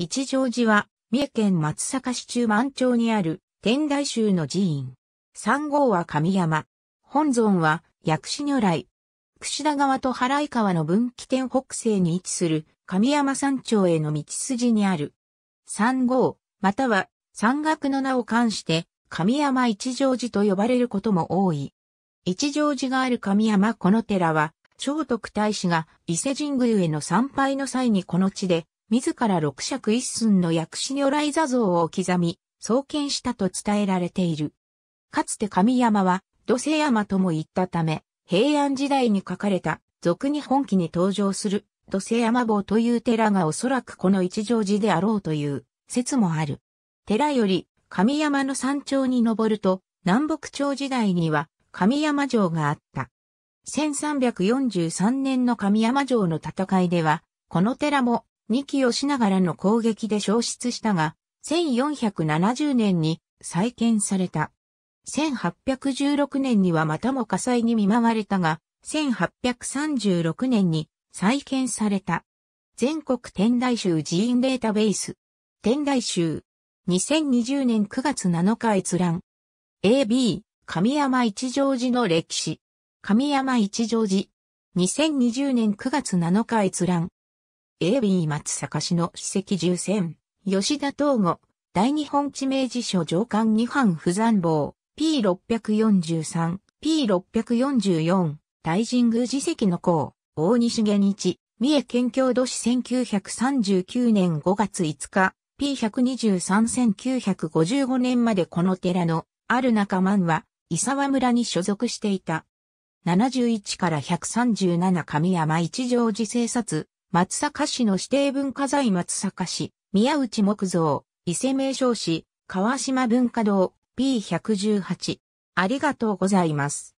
一乗寺は、三重県松阪市中満町にある天台宗の寺院。三号は神山。本尊は薬師如来。櫛田川と原井川の分岐点北西に位置する神山山頂への道筋にある。三号、または山岳の名を冠して神山一乗寺と呼ばれることも多い。一乗寺がある神山この寺は、聖徳太子が伊勢神宮への参拝の際にこの地で自ら六尺一寸の薬師如来座像を刻み、創建したと伝えられている。かつて神山は土星山とも言ったため、平安時代に書かれた俗に本記に登場する土星山坊という寺がおそらくこの一乗寺であろうという説もある。寺より神山の山頂に登ると南北朝時代には神山城があった。1343年の神山城の戦いでは、この寺も2機をしながらの攻撃で消失したが、1470年に再建された。1816年にはまたも火災に見舞われたが、1836年に再建された。全国天台宗寺院データベース。天台宗。2020年9月7日閲覧。AB、神山一乗寺の歴史。神山一乗寺。2020年9月7日閲覧。AB 松坂市の史跡重戦、吉田東吾、大日本地名辞書上官二班不残坊、P643、P644、大神宮寺跡の校、大西源一、三重県郷都市1939年5月5日、P123955 年までこの寺の、ある仲間は、伊沢村に所属していた。71から137神山一条寺生殺、松阪市の指定文化財松阪市、宮内木造、伊勢名称市、川島文化堂、P118。ありがとうございます。